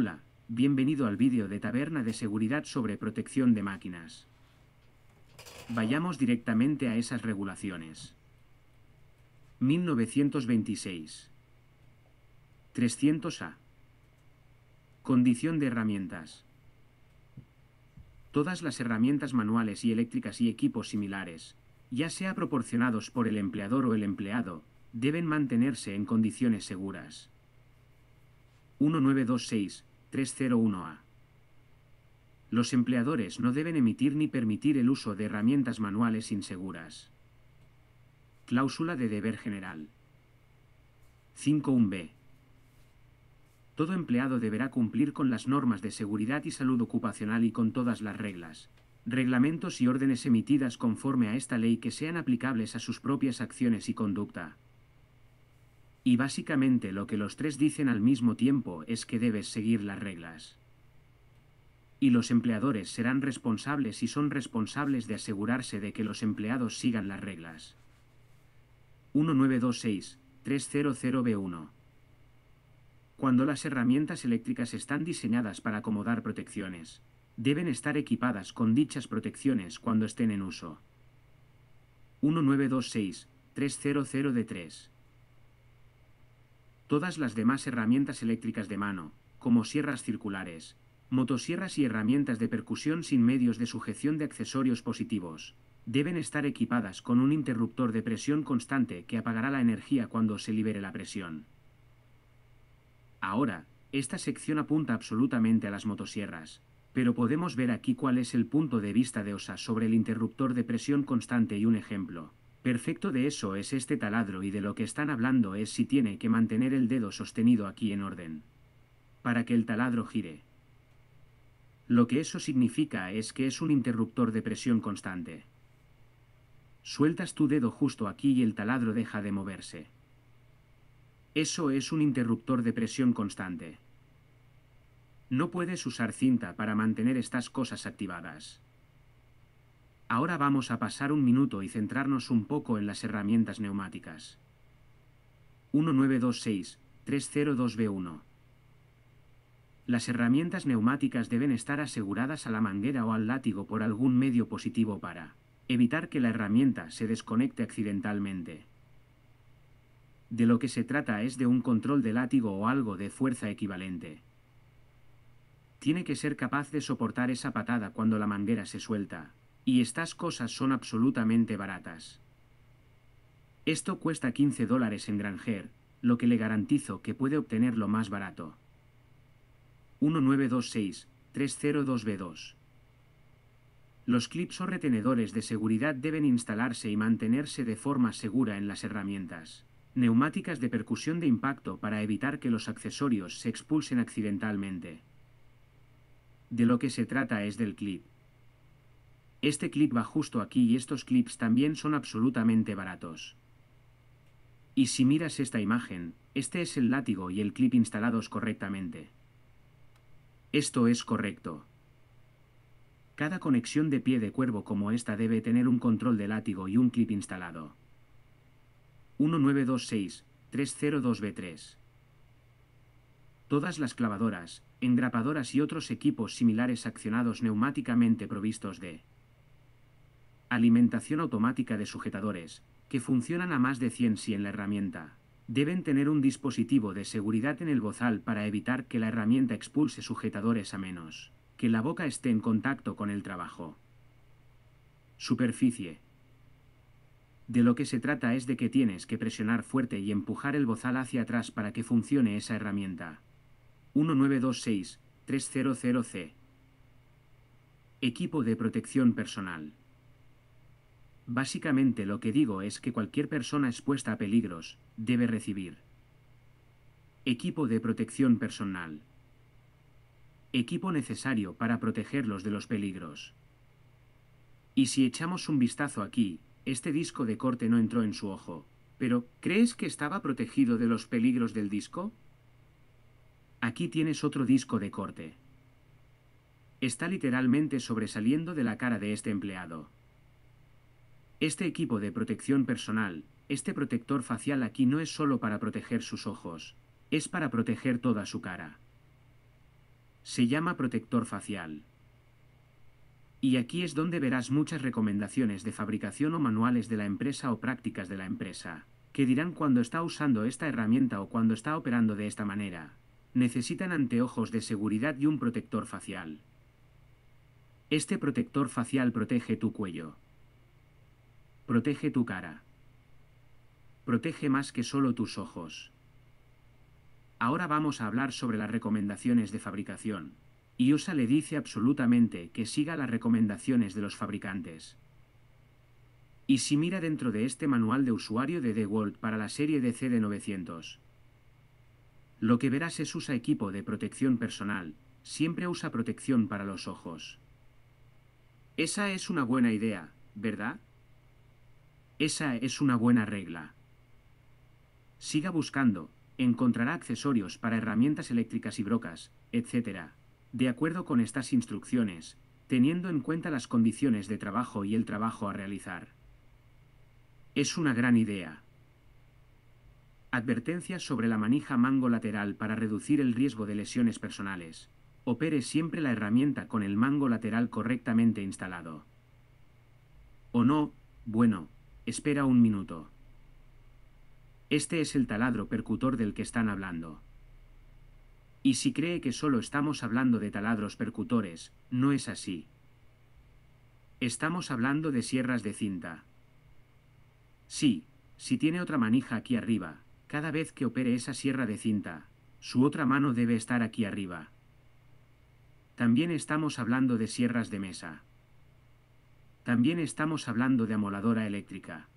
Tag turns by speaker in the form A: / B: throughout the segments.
A: Hola, bienvenido al vídeo de Taberna de Seguridad sobre Protección de Máquinas. Vayamos directamente a esas regulaciones. 1926. 300A. Condición de herramientas. Todas las herramientas manuales y eléctricas y equipos similares, ya sea proporcionados por el empleador o el empleado, deben mantenerse en condiciones seguras. 1926 301A. Los empleadores no deben emitir ni permitir el uso de herramientas manuales inseguras. Cláusula de deber general. 51B. Todo empleado deberá cumplir con las normas de seguridad y salud ocupacional y con todas las reglas, reglamentos y órdenes emitidas conforme a esta ley que sean aplicables a sus propias acciones y conducta. Y básicamente lo que los tres dicen al mismo tiempo es que debes seguir las reglas. Y los empleadores serán responsables y son responsables de asegurarse de que los empleados sigan las reglas. 1926-300B1 Cuando las herramientas eléctricas están diseñadas para acomodar protecciones, deben estar equipadas con dichas protecciones cuando estén en uso. 1926-300D3 Todas las demás herramientas eléctricas de mano, como sierras circulares, motosierras y herramientas de percusión sin medios de sujeción de accesorios positivos, deben estar equipadas con un interruptor de presión constante que apagará la energía cuando se libere la presión. Ahora, esta sección apunta absolutamente a las motosierras, pero podemos ver aquí cuál es el punto de vista de OSA sobre el interruptor de presión constante y un ejemplo. Perfecto de eso es este taladro y de lo que están hablando es si tiene que mantener el dedo sostenido aquí en orden. Para que el taladro gire. Lo que eso significa es que es un interruptor de presión constante. Sueltas tu dedo justo aquí y el taladro deja de moverse. Eso es un interruptor de presión constante. No puedes usar cinta para mantener estas cosas activadas. Ahora vamos a pasar un minuto y centrarnos un poco en las herramientas neumáticas. 1926-302B1 Las herramientas neumáticas deben estar aseguradas a la manguera o al látigo por algún medio positivo para evitar que la herramienta se desconecte accidentalmente. De lo que se trata es de un control de látigo o algo de fuerza equivalente. Tiene que ser capaz de soportar esa patada cuando la manguera se suelta, y estas cosas son absolutamente baratas. Esto cuesta 15 dólares en Granger, lo que le garantizo que puede obtener lo más barato. 1926-302B2 Los clips o retenedores de seguridad deben instalarse y mantenerse de forma segura en las herramientas. Neumáticas de percusión de impacto para evitar que los accesorios se expulsen accidentalmente. De lo que se trata es del clip. Este clip va justo aquí y estos clips también son absolutamente baratos. Y si miras esta imagen, este es el látigo y el clip instalados correctamente. Esto es correcto. Cada conexión de pie de cuervo como esta debe tener un control de látigo y un clip instalado. 1926-302B3 Todas las clavadoras, engrapadoras y otros equipos similares accionados neumáticamente provistos de Alimentación automática de sujetadores, que funcionan a más de 100 si en la herramienta. Deben tener un dispositivo de seguridad en el bozal para evitar que la herramienta expulse sujetadores a menos que la boca esté en contacto con el trabajo. Superficie. De lo que se trata es de que tienes que presionar fuerte y empujar el bozal hacia atrás para que funcione esa herramienta. 1926-300C. Equipo de protección personal. Básicamente lo que digo es que cualquier persona expuesta a peligros debe recibir equipo de protección personal. Equipo necesario para protegerlos de los peligros. Y si echamos un vistazo aquí, este disco de corte no entró en su ojo. Pero, ¿crees que estaba protegido de los peligros del disco? Aquí tienes otro disco de corte. Está literalmente sobresaliendo de la cara de este empleado. Este equipo de protección personal, este protector facial aquí no es solo para proteger sus ojos, es para proteger toda su cara. Se llama protector facial. Y aquí es donde verás muchas recomendaciones de fabricación o manuales de la empresa o prácticas de la empresa, que dirán cuando está usando esta herramienta o cuando está operando de esta manera. Necesitan anteojos de seguridad y un protector facial. Este protector facial protege tu cuello. Protege tu cara. Protege más que solo tus ojos. Ahora vamos a hablar sobre las recomendaciones de fabricación. Y USA le dice absolutamente que siga las recomendaciones de los fabricantes. Y si mira dentro de este manual de usuario de DeWalt para la serie de CD900, lo que verás es usa equipo de protección personal, siempre usa protección para los ojos. Esa es una buena idea, ¿verdad? Esa es una buena regla. Siga buscando, encontrará accesorios para herramientas eléctricas y brocas, etc. De acuerdo con estas instrucciones, teniendo en cuenta las condiciones de trabajo y el trabajo a realizar. Es una gran idea. Advertencias sobre la manija mango lateral para reducir el riesgo de lesiones personales. Opere siempre la herramienta con el mango lateral correctamente instalado. O no, bueno, Espera un minuto. Este es el taladro percutor del que están hablando. Y si cree que solo estamos hablando de taladros percutores, no es así. Estamos hablando de sierras de cinta. Sí, si tiene otra manija aquí arriba, cada vez que opere esa sierra de cinta, su otra mano debe estar aquí arriba. También estamos hablando de sierras de mesa. También estamos hablando de amoladora eléctrica.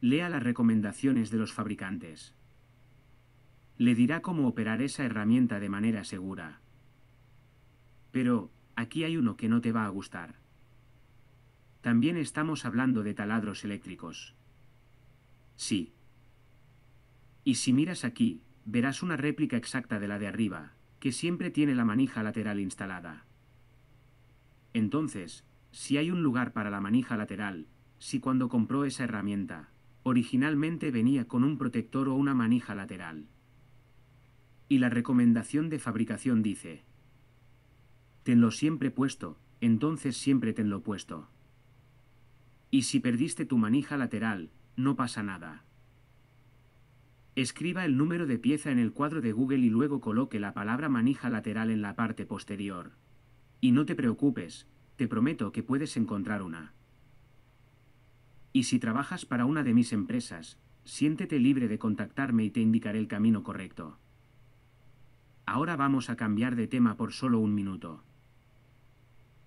A: Lea las recomendaciones de los fabricantes. Le dirá cómo operar esa herramienta de manera segura. Pero, aquí hay uno que no te va a gustar. También estamos hablando de taladros eléctricos. Sí. Y si miras aquí, verás una réplica exacta de la de arriba, que siempre tiene la manija lateral instalada. Entonces, si hay un lugar para la manija lateral, si cuando compró esa herramienta, originalmente venía con un protector o una manija lateral. Y la recomendación de fabricación dice, tenlo siempre puesto, entonces siempre tenlo puesto. Y si perdiste tu manija lateral, no pasa nada. Escriba el número de pieza en el cuadro de Google y luego coloque la palabra manija lateral en la parte posterior. Y no te preocupes, te prometo que puedes encontrar una. Y si trabajas para una de mis empresas, siéntete libre de contactarme y te indicaré el camino correcto. Ahora vamos a cambiar de tema por solo un minuto.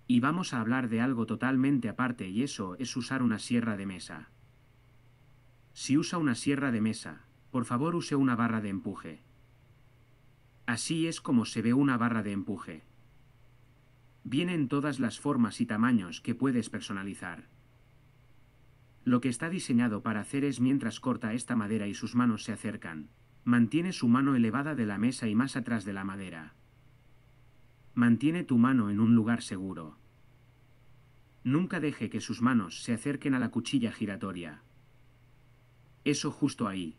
A: Y vamos a hablar de algo totalmente aparte y eso es usar una sierra de mesa. Si usa una sierra de mesa, por favor use una barra de empuje. Así es como se ve una barra de empuje. Viene en todas las formas y tamaños que puedes personalizar. Lo que está diseñado para hacer es mientras corta esta madera y sus manos se acercan. Mantiene su mano elevada de la mesa y más atrás de la madera. Mantiene tu mano en un lugar seguro. Nunca deje que sus manos se acerquen a la cuchilla giratoria. Eso justo ahí.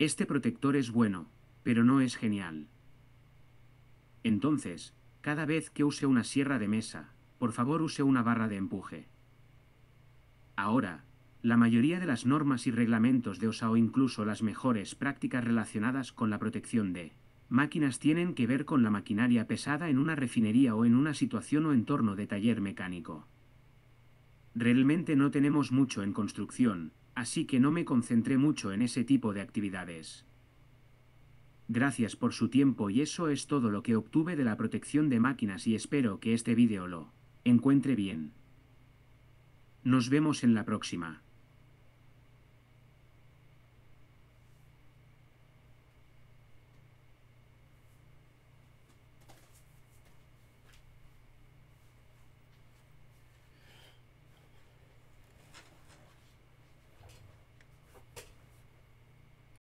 A: Este protector es bueno, pero no es genial. Entonces, cada vez que use una sierra de mesa, por favor use una barra de empuje. Ahora, la mayoría de las normas y reglamentos de OSA o incluso las mejores prácticas relacionadas con la protección de máquinas tienen que ver con la maquinaria pesada en una refinería o en una situación o entorno de taller mecánico. Realmente no tenemos mucho en construcción, así que no me concentré mucho en ese tipo de actividades. Gracias por su tiempo y eso es todo lo que obtuve de la protección de máquinas y espero que este vídeo lo encuentre bien. Nos vemos en la próxima.